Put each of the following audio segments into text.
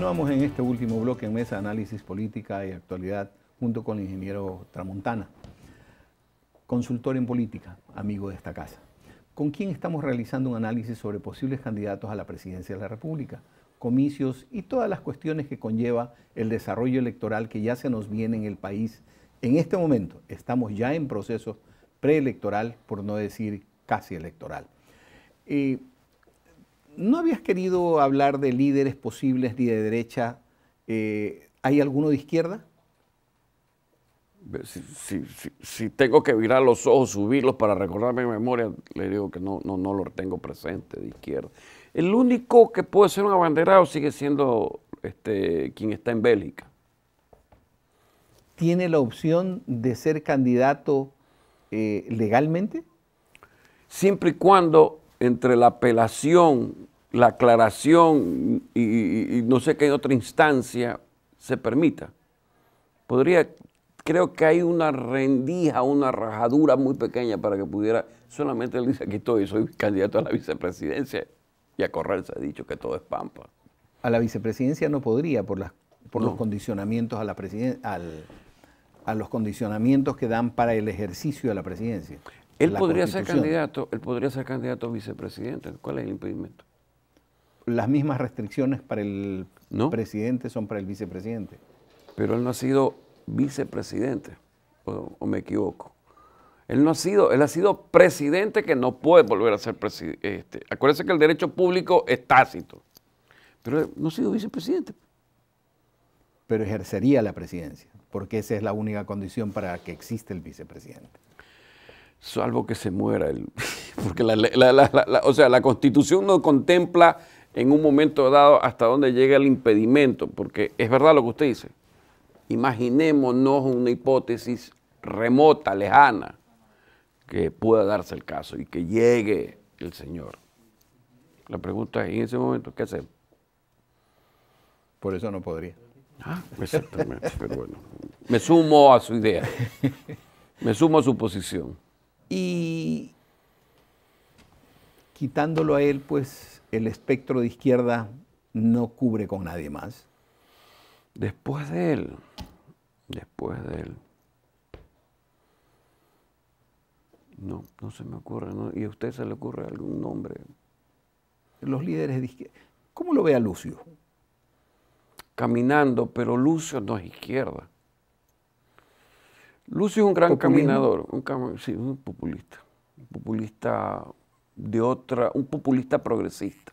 Continuamos en este último bloque en Mesa Análisis Política y Actualidad junto con el ingeniero Tramontana, consultor en política, amigo de esta casa, con quien estamos realizando un análisis sobre posibles candidatos a la presidencia de la República, comicios y todas las cuestiones que conlleva el desarrollo electoral que ya se nos viene en el país. En este momento estamos ya en proceso preelectoral, por no decir casi electoral. Eh, no habías querido hablar de líderes posibles ni de derecha. Eh, ¿Hay alguno de izquierda? Si, tengo que virar los ojos, subirlos para recordar en memoria, le digo que no, no, no lo tengo presente de izquierda. El único que puede ser un abanderado sigue siendo este, quien está en Bélgica. ¿Tiene la opción de ser candidato eh, legalmente? Siempre y cuando entre la apelación, la aclaración y, no sé qué otra instancia se permita. Podría, creo que hay una rendija, una rajadura muy pequeña para que pudiera, solamente él dice, aquí estoy, soy candidato a la vicepresidencia. Y a correr se ha dicho que todo es pampa. A la vicepresidencia no podría por, los condicionamientos a la presidencia, a los condicionamientos que dan para el ejercicio de la presidencia. Él podría ser candidato, él podría ser candidato a vicepresidente. ¿Cuál es el impedimento? Las mismas restricciones para el presidente son para el vicepresidente. Pero él no ha sido vicepresidente, o, me equivoco. Él no ha sido, él ha sido presidente que no puede volver a ser presidente. Este, acuérdense que el derecho público es tácito, pero no ha sido vicepresidente. Pero ejercería la presidencia, porque esa es la única condición para que exista el vicepresidente salvo que se muera. porque la, o sea, la constitución no contempla en un momento dado hasta dónde llega el impedimento, porque es verdad lo que usted dice. Imaginémonos una hipótesis remota, lejana, que pueda darse el caso y que llegue el Señor. La pregunta es, en ese momento, ¿qué hacemos? Por eso no podría. Ah, exactamente, pero bueno. Me sumo a su idea. Me sumo a su posición y quitándolo a él, pues el espectro de izquierda no cubre con nadie más. Después de él, después de él. No, no se me ocurre. ¿Y a usted se le ocurre algún nombre? Los líderes de izquierda. ¿Cómo lo ve a Lucio? Caminando, pero Lucio no es izquierda. Lucio es un gran caminador, un populista, un populista de otra, un populista progresista.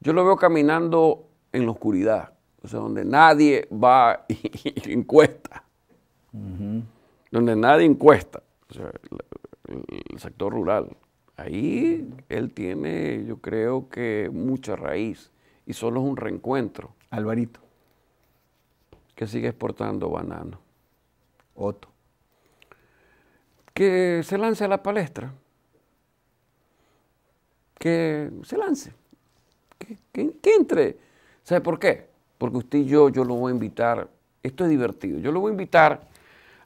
Yo lo veo caminando en la oscuridad, o sea, donde nadie va y, encuesta, donde nadie encuesta, o sea, el, el sector rural. Ahí él tiene, yo creo que mucha raíz y solo es un reencuentro. Alvarito. Que sigue exportando banano. Otto, que se lance a la palestra, que se lance, que, entre. ¿Sabe por qué? Porque usted y yo, yo lo voy a invitar, esto es divertido, yo lo voy a invitar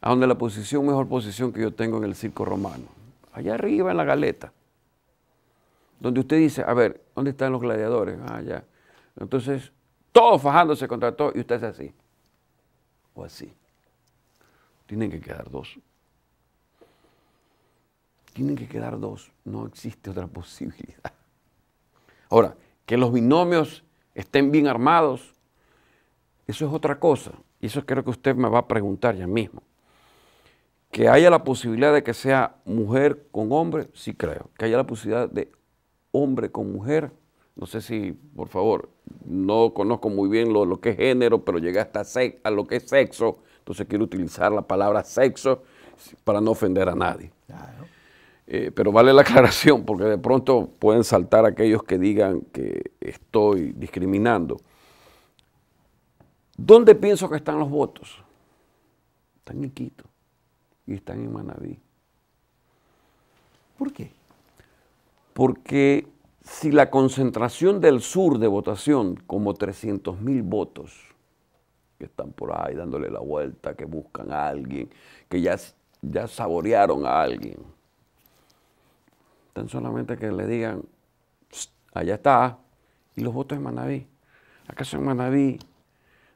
a donde la posición, mejor posición que yo tengo en el circo romano, allá arriba en la galeta, donde usted dice, a ver, ¿dónde están los gladiadores? Ah, ya. Entonces, todo fajándose contra todo y usted es así, o así. Tienen que quedar dos. Tienen que quedar dos. No existe otra posibilidad. Ahora, que los binomios estén bien armados, eso es otra cosa. Y eso creo que usted me va a preguntar ya mismo. Que haya la posibilidad de que sea mujer con hombre, sí creo. Que haya la posibilidad de hombre con mujer, no sé si, por favor, no conozco muy bien lo, que es género, pero llegué hasta a lo que es sexo, entonces quiero utilizar la palabra sexo para no ofender a nadie. Eh, pero vale la aclaración, porque de pronto pueden saltar aquellos que digan que estoy discriminando. ¿Dónde pienso que están los votos? Están en Quito y están en Manaví. ¿Por qué? Porque si la concentración del sur de votación, como 300 mil votos, que están por ahí dándole la vuelta, que buscan a alguien, que ya, ya saborearon a alguien, tan solamente que le digan, allá está, y los votos en Manaví. ¿Acaso en Manaví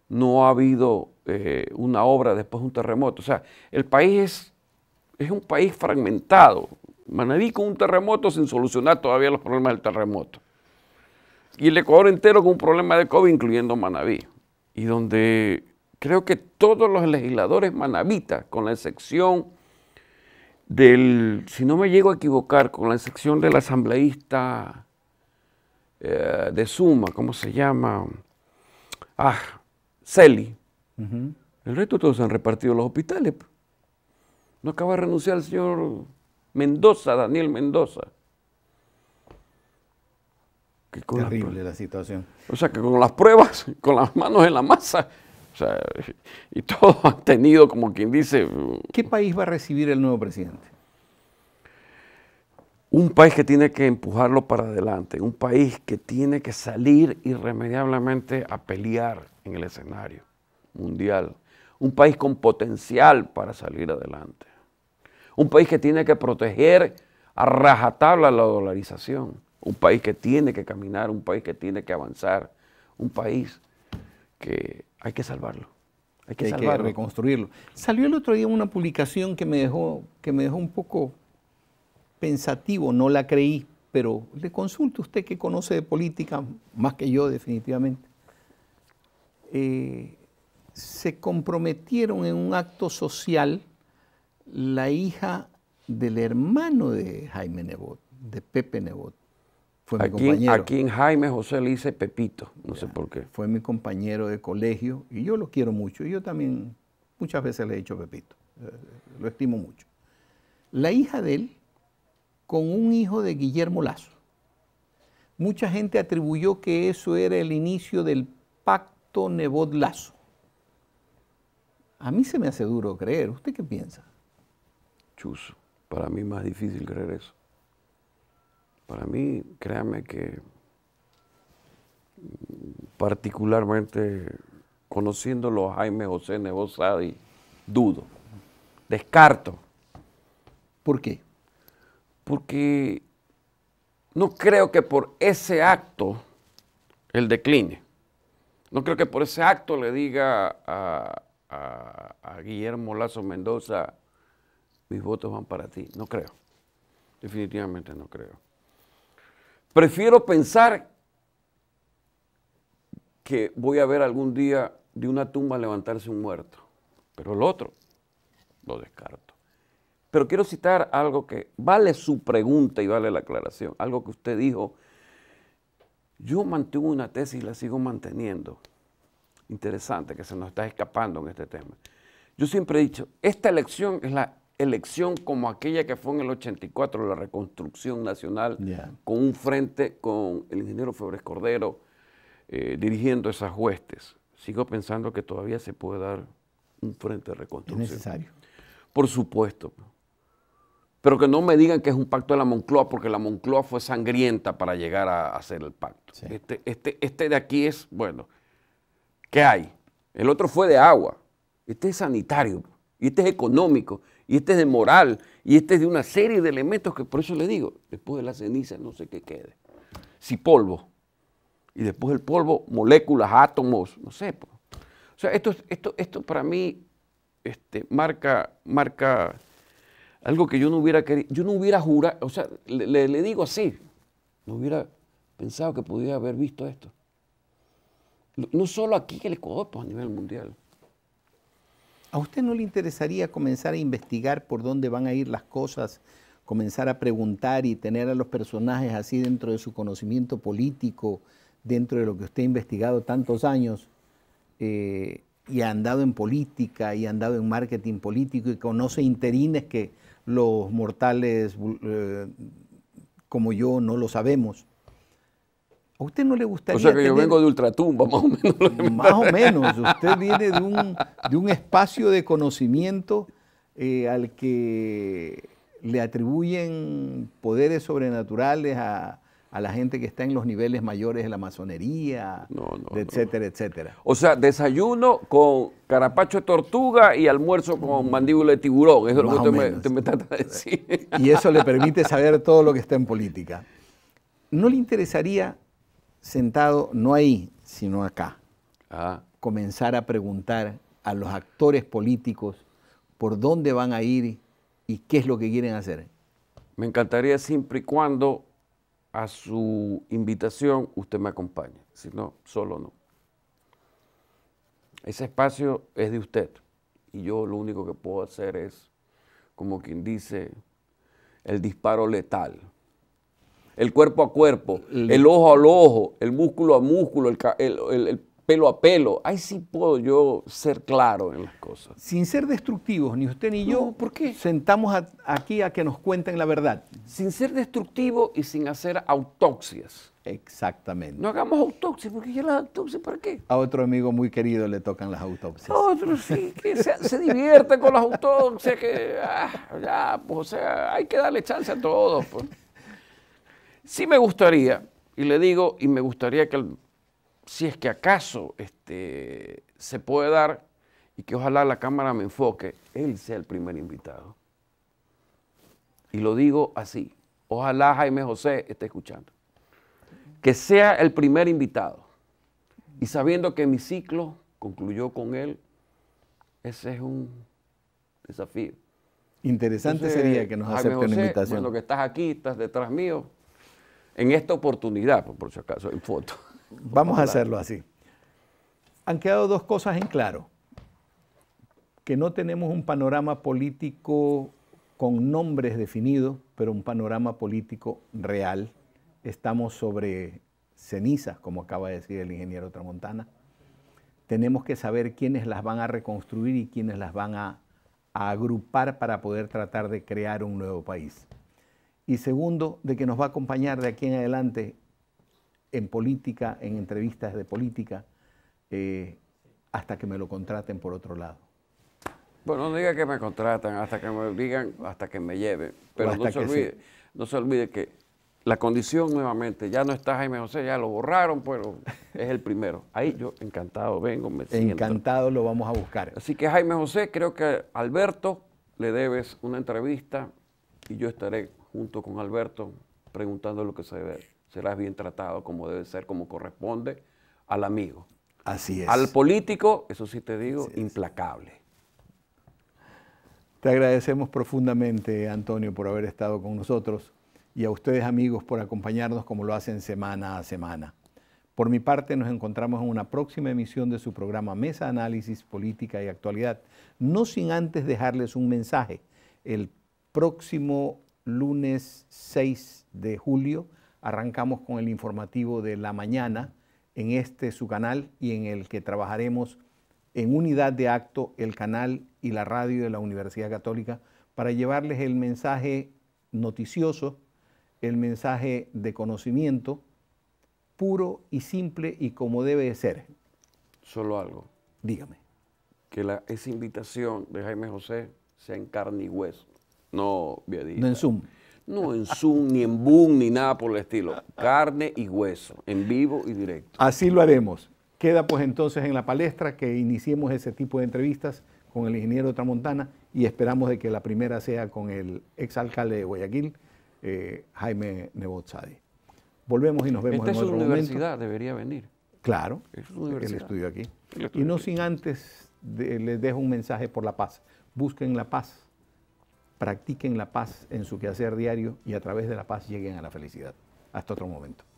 no ha habido eh, una obra después de un terremoto? O sea, el país es, es un país fragmentado, Manaví con un terremoto sin solucionar todavía los problemas del terremoto. Y el Ecuador entero con un problema de COVID, incluyendo Manaví. Y donde creo que todos los legisladores manavitas, con la excepción del, si no me llego a equivocar, con la excepción del asambleísta eh, de Suma, ¿cómo se llama? Ah, Celi. El resto todos se han repartido los hospitales. No acaba de renunciar el señor Mendoza, Daniel Mendoza. Qué Terrible la, situación. O sea, que con las pruebas, con las manos en la masa, y todos han tenido, como quien dice... ¿Qué país va a recibir el nuevo presidente? Un país que tiene que empujarlo para adelante, un país que tiene que salir irremediablemente a pelear en el escenario mundial, un país con potencial para salir adelante. Un país que tiene que proteger a rajatabla la dolarización. Un país que tiene que caminar, un país que tiene que avanzar. Un país que hay que salvarlo. Hay que, salvarlo. reconstruirlo. Salió el otro día una publicación que me dejó, que me dejó un poco pensativo, no la creí, pero le consulto a usted que conoce de política más que yo definitivamente. Eh, se comprometieron en un acto social la hija del hermano de Jaime Nebot, de Pepe Nebot. Fue mi compañero. Aquí en Jaime José le dice Pepito, no sé por qué. Fue mi compañero de colegio y yo lo quiero mucho. Yo también muchas veces le he dicho Pepito, eh, lo estimo mucho. La hija de él con un hijo de Guillermo Lazo. Mucha gente atribuyó que eso era el inicio del pacto Nebot-Lazo. A mí se me hace duro creer. ¿Usted qué piensa? chuzo. Para mí es más difícil creer eso. Para mí, créame que particularmente conociéndolo a Jaime José Nebosadi, dudo, descarto. ¿Por qué? Porque no creo que por ese acto él decline. No creo que por ese acto le diga a Guillermo Lazo Mendoza, mis votos van para ti. No creo. Definitivamente no creo. Prefiero pensar que voy a ver algún día de una tumba levantarse un muerto, pero el otro lo descarto. Pero quiero citar algo que vale su pregunta y vale la aclaración, algo que usted dijo. Yo mantengo una tesis y la sigo manteniendo. Interesante que se nos está escapando en este tema. Yo siempre he dicho, esta elección es la elección como aquella que fue en el 84, la reconstrucción nacional, con un frente con el ingeniero Febres Cordero eh, dirigiendo esas huestes. Sigo pensando que todavía se puede dar un frente de reconstrucción. Es necesario. Por supuesto. Pero que no me digan que es un pacto de la Moncloa, porque la Moncloa fue sangrienta para llegar a, hacer el pacto. Este, este, este de aquí es, bueno, ¿qué hay? El otro fue de agua. Este es sanitario. Y este es económico y este es de moral, y este es de una serie de elementos que por eso le digo, después de la ceniza no sé qué quede. Si polvo, y después del polvo moléculas, átomos, no sé. O sea, esto, esto, esto para mí este, marca, marca algo que yo no hubiera querido, yo no hubiera jurado, o sea, le, digo así, no hubiera pensado que pudiera haber visto esto. No solo aquí que el Ecuador, pues, a nivel mundial. ¿A usted no le interesaría comenzar a investigar por dónde van a ir las cosas, comenzar a preguntar y tener a los personajes así dentro de su conocimiento político, dentro de lo que usted ha investigado tantos años eh, y ha andado en política y ha andado en marketing político y conoce interines que los mortales eh, como yo no lo sabemos? ¿A usted no le gustaría.? O sea que yo vengo de ultratumba, más o menos. más o menos. Usted viene de un, espacio de conocimiento eh, al que le atribuyen poderes sobrenaturales a, la gente que está en los niveles mayores de la masonería, etcétera, etcétera. O sea, desayuno con carapacho de tortuga y almuerzo con mm. mandíbula de tiburón. Eso es lo que usted me trata de decir. Y eso le permite saber todo lo que está en política. ¿No le interesaría sentado no ahí, sino acá. Comenzar a preguntar a los actores políticos por dónde van a ir y qué es lo que quieren hacer. Me encantaría siempre y cuando a su invitación usted me acompañe. Si no, solo no. Ese espacio es de usted. Y yo lo único que puedo hacer es, como quien dice, el disparo letal el cuerpo a cuerpo, el, ojo al ojo, el músculo a músculo, el, pelo a pelo. Ahí sí puedo yo ser claro en las cosas. Sin ser destructivos, ni usted ni yo, ¿por qué? Sentamos aquí a que nos cuenten la verdad. Sin ser destructivo y sin hacer autopsias. Exactamente. No hagamos autopsias, porque ya las autopsias, ¿para qué? A otro amigo muy querido le tocan las autopsias. A otro sí, que se, divierte con las autopsias, que ah, ya, pues, o sea, hay que darle chance a todos. Pues. Sí me gustaría, y le digo, y me gustaría que si es que acaso este, se puede dar, y que ojalá la cámara me enfoque, él sea el primer invitado. Y lo digo así, ojalá Jaime José esté escuchando. Que sea el primer invitado. Y sabiendo que mi ciclo concluyó con él, ese es un desafío. Interesante sería que nos acepten acepte invitación. Bueno, que estás aquí, estás detrás mío, en esta oportunidad, por si acaso, en foto. Vamos a hacerlo así. Han quedado dos cosas en claro. Que no tenemos un panorama político con nombres definidos, pero un panorama político real. Estamos sobre cenizas, como acaba de decir el ingeniero Tramontana. Tenemos que saber quiénes las van a reconstruir y quiénes las van a, a agrupar para poder tratar de crear un nuevo país y segundo, de que nos va a acompañar de aquí en adelante en política, en entrevistas de política, eh, hasta que me lo contraten por otro lado. Bueno, no diga que me contratan, hasta que me digan, hasta que me lleven. Pero no se, olvide, no se olvide que la condición nuevamente, ya no está Jaime José, ya lo borraron, pero es el primero. Ahí yo encantado vengo, me Encantado lo vamos a buscar. Así que Jaime José, creo que Alberto le debes una entrevista y yo estaré junto con Alberto, preguntando lo que se debe. Serás bien tratado como debe ser, como corresponde al amigo. Así es. Al político, eso sí te digo, implacable. Te agradecemos profundamente, Antonio, por haber estado con nosotros y a ustedes, amigos, por acompañarnos como lo hacen semana a semana. Por mi parte, nos encontramos en una próxima emisión de su programa Mesa Análisis Política y Actualidad, no sin antes dejarles un mensaje. El próximo lunes 6 de julio. Arrancamos con el informativo de la mañana en este su canal y en el que trabajaremos en unidad de acto el canal y la radio de la Universidad Católica para llevarles el mensaje noticioso, el mensaje de conocimiento puro y simple y como debe de ser. Solo algo. Dígame. Que la, esa invitación de Jaime José sea en carne y hueso. No, en Zoom. No en Zoom, ni en Boom, ni nada por el estilo. Carne y hueso, en vivo y directo. Así lo haremos. Queda pues entonces en la palestra que iniciemos ese tipo de entrevistas con el ingeniero Tramontana y esperamos de que la primera sea con el exalcalde de Guayaquil, eh, Jaime Nebotzadi. Volvemos y nos vemos Esta en es universidad, debería venir. Claro, es el estudio aquí. y no sin antes les dejo un mensaje por la paz. Busquen la paz practiquen la paz en su quehacer diario y a través de la paz lleguen a la felicidad. Hasta otro momento.